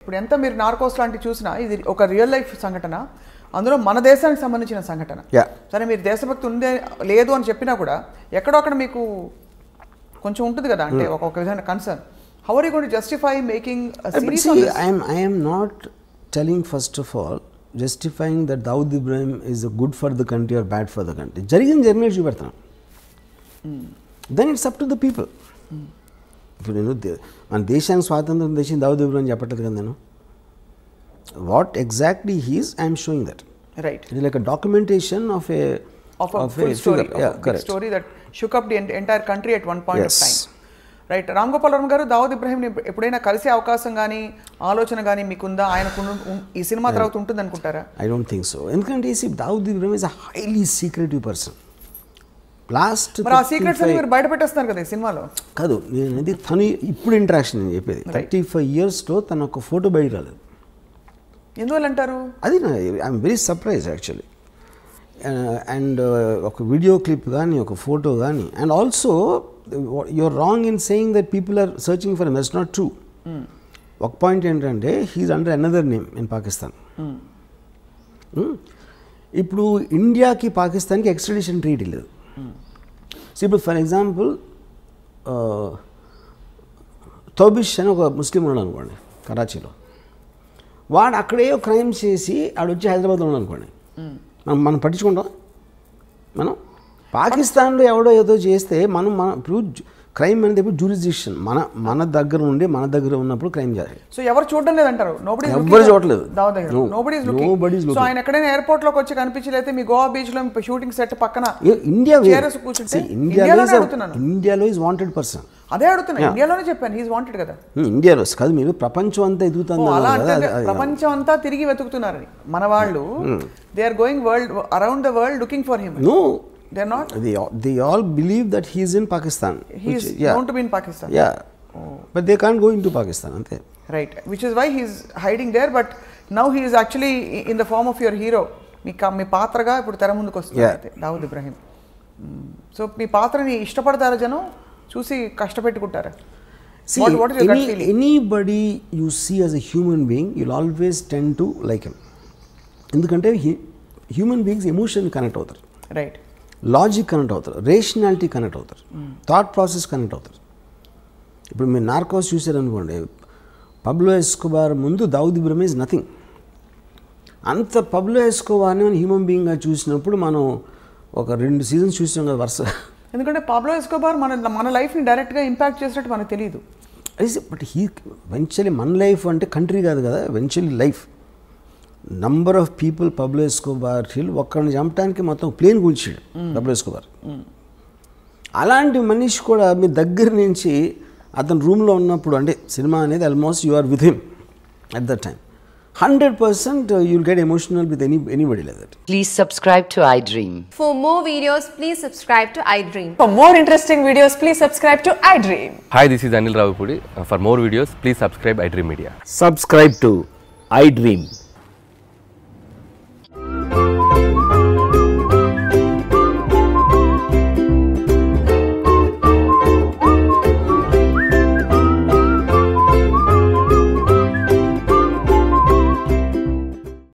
ఇప్పుడు ఎంత మీరు నార్కోస్ లాంటివి చూసినా ఇది ఒక రియల్ లైఫ్ సంఘటన అందులో మన దేశానికి సంబంధించిన సంఘటన సరే మీరు దేశభక్తి ఉందే లేదు అని చెప్పినా కూడా ఎక్కడొక్కడ మీకు కొంచెం ఉంటుంది కదా అంటే hmm. ఒక విధమైన concern how are you gonna justify making I'm not telling first of all justifying that Dawood Ibrahim is good for the country or bad for the country జరిగిన జర్నీ చూపెడతాను then it's up to the people ఇప్పుడు నేను మన దేశానికి స్వాతంత్రం దేశం దావుదీపులు అని చెప్పట్లేదు కదా నేను what exactly he's I'm showing that right it like a documentation of a story entire country one point right Ram Gopal Varma గారు దావద్ ఇబ్రాహీం ఎప్పుడైనా కలిసే అవకాశం కానీ ఆలోచన కానీ మీకుందా ఆయన ఈ సినిమా తర్వాత ఉంటుంది అనుకుంటారా ఐ డోంట్ థింక్ సో ఎందుకంటే Dawood Ibrahim is highly secretive person last మరి ఆ సీక్రెట్స్ మీరు బయట పెట్టేస్తారు కదా సినిమాలో కాదు ఇది తను ఇప్పుడు ఇంటరాక్షన్ నేను చెప్పేది థర్టీ ఫైవ్ ఇయర్స్లో తన ఒక ఫోటో బయట రాలేదు ఎందువల్ల అంటారు అది I'm very surprise actually and ఒక వీడియో క్లిప్ కానీ ఒక ఫోటో కానీ and also your wrong in saying that people are searching for that's not true ఒక పాయింట్ ఏంటంటే he's under another name in Pakistan ఇప్పుడు ఇండియాకి పాకిస్తాన్కి ఎక్స్ట్రడిషన్ ట్రీట్ లేదు ఇప్పుడు ఫర్ ఎగ్జాంపుల్ తౌబిష్ అని ఒక ముస్లిం ఉన్నాడు అనుకోండి కరాచీలో వాడు అక్కడే క్రైమ్ చేసి ఆడు వచ్చి హైదరాబాద్లో ఉన్నాడు అనుకోండి మనం మనం పట్టించుకుంటాం మనం పాకిస్తాన్లో ఎవడో ఏదో చేస్తే మనం మన ఇప్పుడు క్రైమ్ అనేది ఇప్పుడు మన మన దగ్గర నుండి మన దగ్గర ఉన్నప్పుడు క్రైమ్ చేయాలి సో ఎవరు చూడడం లేదంటారు నోబడి ఎవరు చూడలేదు సో ఆయన ఎక్కడైనా ఎయిర్పోర్ట్ లోకి వచ్చి కనిపించలేదు మీ గోవా బీచ్ లో షూటింగ్ సెట్ పక్కన ఇండియా ఇండియాలో ఇస్ వాంటెడ్ పర్సన్ అదే అడుగుతున్నా ఇండియాలోనే చెప్పాను హీస్ వాంటెడ్ కదా ఇండియాలో hmm, కాదు మీరు ప్రపంచం అంతా ఎదుగుతుంది ప్రపంచం అంతా తిరిగి వెతుకుతున్నారని మన వాళ్ళు they are going world around the world looking for him They're not? They all, they all believe that he is in Pakistan. He is yeah. known to be in Pakistan. Yeah. Oh. But they can't go into Pakistan, aren't they? Right. Which is why he's hiding there, but now he is actually in the form of your hero. మీ కా మీ పాత్రగా ఇప్పుడు తెర ముందుకు వస్తుంది Dawood Ibrahim so మీ పాత్రని ఇష్టపడతారా జనం చూసి కష్టపెట్టుకుంటారా anybody you see as a human being you'll always tend to like him ఎందుకంటే హ్యూమన్ బీయింగ్స్ ఎమోషన్ కనెక్ట్ అవుతారు రైట్ లాజిక్ కనెక్ట్ అవుతారు రేషనాలిటీ కనెక్ట్ అవుతారు థాట్ ప్రాసెస్ కనెక్ట్ అవుతారు ఇప్పుడు మీరు నార్కోస్ చూసారనుకోండి పబ్లో ఎస్కోబార్ ముందు దౌద్ ఇబ్రమ్ ఈజ్ నథింగ్ అంత పబ్లో ఎస్కోబార్ని మనం హ్యూమన్ బీయింగ్గా చూసినప్పుడు మనం ఒక రెండు సీజన్స్ చూసినాం కదా వరుస ఎందుకంటే పాబ్లో ఎస్కోబార్ మన మన లైఫ్ని డైరెక్ట్గా ఇంపాక్ట్ చేసినట్టు మనకు తెలియదు బట్ హీ వెంచలీ మన లైఫ్ అంటే కంట్రీ కాదు కదా eventually life number of people Pablo Escobar హిల్ ఒక్కడిని చంపడానికి మొత్తం ప్లేన్ కూల్చాడు పబ్లో hmm. Escobar hmm. అలాంటి మనిషి కూడా మీ దగ్గర నుంచి అతని రూమ్లో ఉన్నప్పుడు అంటే సినిమా అనేది almost you are with him at that time hundred percent you'll get emotional with any anybody leather please subscribe to I dream for more videos please subscribe to I dream for more interesting videos please subscribe to I dream hi this is Anil Ravipudi for more videos please subscribe I dream media subscribe to I dream